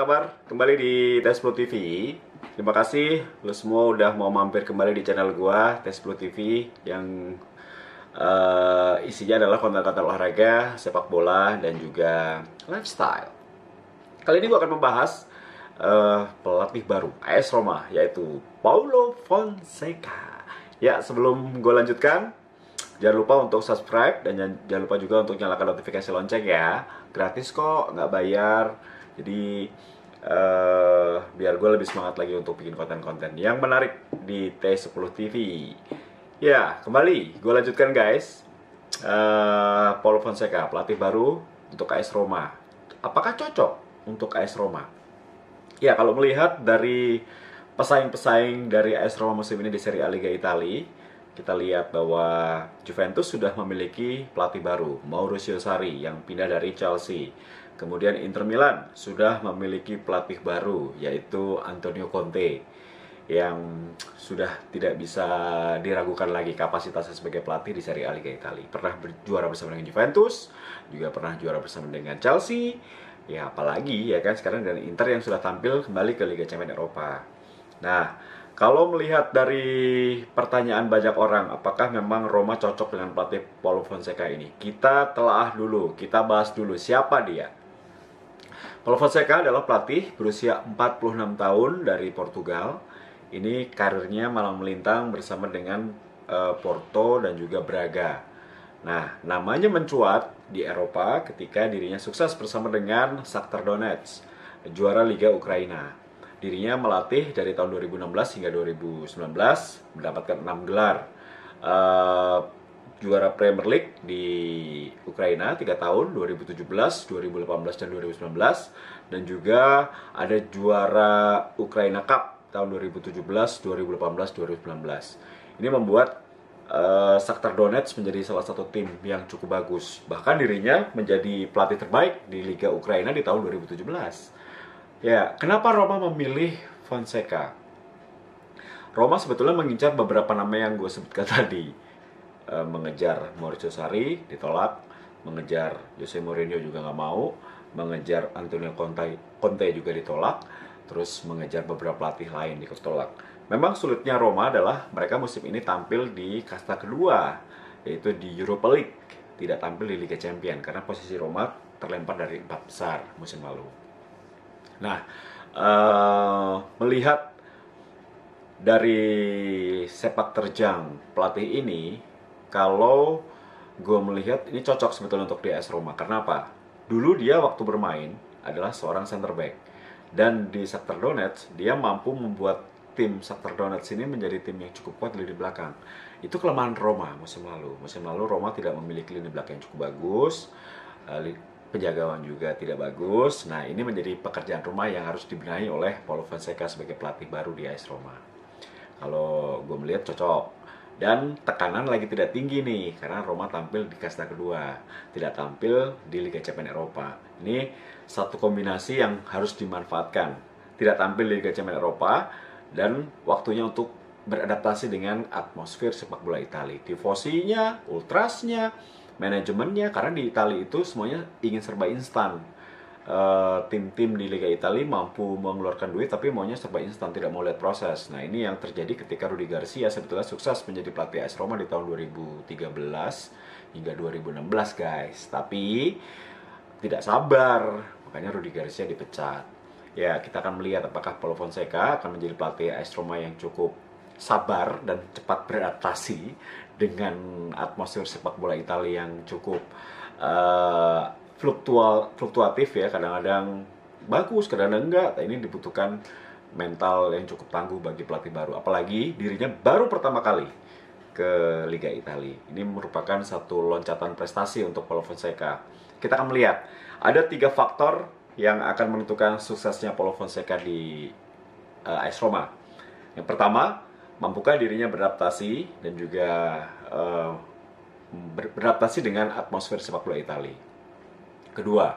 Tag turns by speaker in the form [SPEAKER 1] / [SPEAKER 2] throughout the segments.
[SPEAKER 1] kabar? Kembali di tes TV Terima kasih lo semua udah mau mampir kembali di channel gua tes TV Yang uh, isinya adalah konten-konten olahraga, sepak bola, dan juga lifestyle Kali ini gua akan membahas uh, pelatih baru AS Roma Yaitu Paulo Fonseca Ya sebelum gua lanjutkan Jangan lupa untuk subscribe dan jangan lupa juga untuk nyalakan notifikasi lonceng ya Gratis kok, nggak bayar jadi uh, biar gue lebih semangat lagi untuk bikin konten-konten yang menarik di T10 TV ya kembali gue lanjutkan guys uh, Paul Fonseca pelatih baru untuk AS Roma apakah cocok untuk AS Roma ya kalau melihat dari pesaing-pesaing dari AS Roma musim ini di Serie A Liga Italia kita lihat bahwa Juventus sudah memiliki pelatih baru, Mauricio Sarri yang pindah dari Chelsea. Kemudian Inter Milan sudah memiliki pelatih baru yaitu Antonio Conte yang sudah tidak bisa diragukan lagi kapasitasnya sebagai pelatih di Serie A Liga Italia. Pernah berjuara bersama dengan Juventus, juga pernah juara bersama dengan Chelsea. Ya apalagi ya kan sekarang dengan Inter yang sudah tampil kembali ke Liga Champions Eropa. Nah, kalau melihat dari pertanyaan banyak orang, apakah memang Roma cocok dengan pelatih Paulo Fonseca ini? Kita telaah dulu, kita bahas dulu siapa dia. Paulo Fonseca adalah pelatih berusia 46 tahun dari Portugal. Ini karirnya malang melintang bersama dengan uh, Porto dan juga Braga. Nah, namanya mencuat di Eropa ketika dirinya sukses bersama dengan Shakhtar Donetsk, juara Liga Ukraina. Dirinya melatih dari tahun 2016 hingga 2019, mendapatkan 6 gelar. Uh, juara Premier League di Ukraina 3 tahun 2017, 2018 dan 2019 dan juga ada juara Ukraina Cup tahun 2017, 2018, 2019. Ini membuat uh, Shakhtar Donetsk menjadi salah satu tim yang cukup bagus. Bahkan dirinya menjadi pelatih terbaik di Liga Ukraina di tahun 2017. Ya, kenapa Roma memilih Fonseca? Roma sebetulnya mengincar beberapa nama yang gue sebutkan tadi. E, mengejar Mauricio Sarri, ditolak. Mengejar Jose Mourinho juga nggak mau. Mengejar Antonio Conte, Conte juga ditolak. Terus mengejar beberapa pelatih lain ditolak. Memang sulitnya Roma adalah mereka musim ini tampil di kasta kedua, yaitu di Europa League. Tidak tampil di Liga Champion karena posisi Roma terlempar dari empat besar musim lalu. Nah, uh, melihat dari sepak terjang pelatih ini, kalau gue melihat ini cocok sebetulnya untuk di AS Roma. Karena apa? Dulu dia waktu bermain adalah seorang center back. Dan di Shakhtar Donetsk, dia mampu membuat tim Shakhtar Donetsk ini menjadi tim yang cukup kuat di belakang. Itu kelemahan Roma musim lalu. Musim lalu Roma tidak memiliki lini belakang yang cukup bagus. Eh, penjagaan juga tidak bagus. Nah, ini menjadi pekerjaan rumah yang harus dibenahi oleh Paulo Fonseca sebagai pelatih baru di AS Roma. Kalau gue melihat cocok. Dan tekanan lagi tidak tinggi nih, karena Roma tampil di kasta kedua, tidak tampil di Liga Champions Eropa. Ini satu kombinasi yang harus dimanfaatkan. Tidak tampil di Liga Champions Eropa, dan waktunya untuk beradaptasi dengan atmosfer sepak bola Italia. Tifosinya, ultrasnya, manajemennya karena di Italia itu semuanya ingin serba instan eh, tim-tim uh, di Liga Italia mampu mengeluarkan duit tapi maunya serba instan tidak mau lihat proses. Nah ini yang terjadi ketika Rudi Garcia sebetulnya sukses menjadi pelatih AS Roma di tahun 2013 hingga 2016 guys. Tapi tidak sabar makanya Rudi Garcia dipecat. Ya kita akan melihat apakah Paulo Fonseca akan menjadi pelatih AS Roma yang cukup sabar dan cepat beradaptasi dengan atmosfer sepak bola Italia yang cukup uh, fluktual fluktuatif ya kadang-kadang bagus kadang-kadang enggak nah, ini dibutuhkan mental yang cukup tangguh bagi pelatih baru apalagi dirinya baru pertama kali ke Liga Italia ini merupakan satu loncatan prestasi untuk Paulo Fonseca kita akan melihat ada tiga faktor yang akan menentukan suksesnya Paulo Fonseca di uh, AS Roma yang pertama mampukah dirinya beradaptasi dan juga uh, beradaptasi dengan atmosfer sepak bola Italia. Kedua,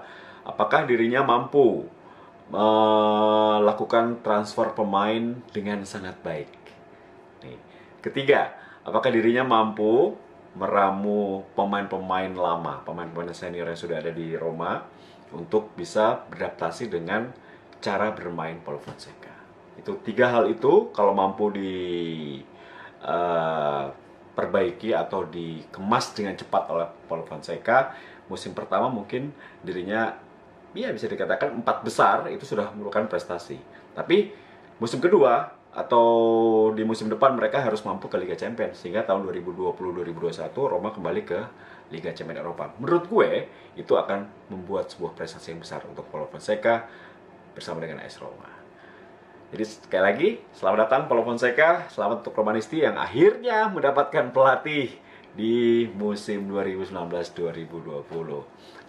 [SPEAKER 1] apakah dirinya mampu melakukan transfer pemain dengan sangat baik. Nih. Ketiga, apakah dirinya mampu meramu pemain-pemain lama, pemain-pemain senior yang sudah ada di Roma untuk bisa beradaptasi dengan cara bermain Paulo Fonseca itu tiga hal itu kalau mampu di uh, perbaiki atau dikemas dengan cepat oleh Paul Fonseca musim pertama mungkin dirinya ya bisa dikatakan empat besar itu sudah merupakan prestasi tapi musim kedua atau di musim depan mereka harus mampu ke Liga Champions sehingga tahun 2020-2021 Roma kembali ke Liga Champions Eropa. Menurut gue itu akan membuat sebuah prestasi yang besar untuk Paul Fonseca bersama dengan AS Roma. Jadi sekali lagi, selamat datang Paulo Fonseca, selamat untuk Romanisti yang akhirnya mendapatkan pelatih di musim 2019-2020.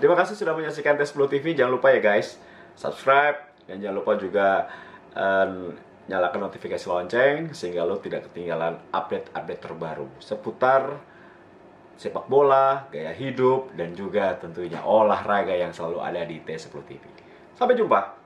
[SPEAKER 1] Terima kasih sudah menyaksikan Tes 10 TV. Jangan lupa ya guys, subscribe dan jangan lupa juga um, nyalakan notifikasi lonceng sehingga lo tidak ketinggalan update-update terbaru seputar sepak bola, gaya hidup, dan juga tentunya olahraga yang selalu ada di Tes 10 TV. Sampai jumpa!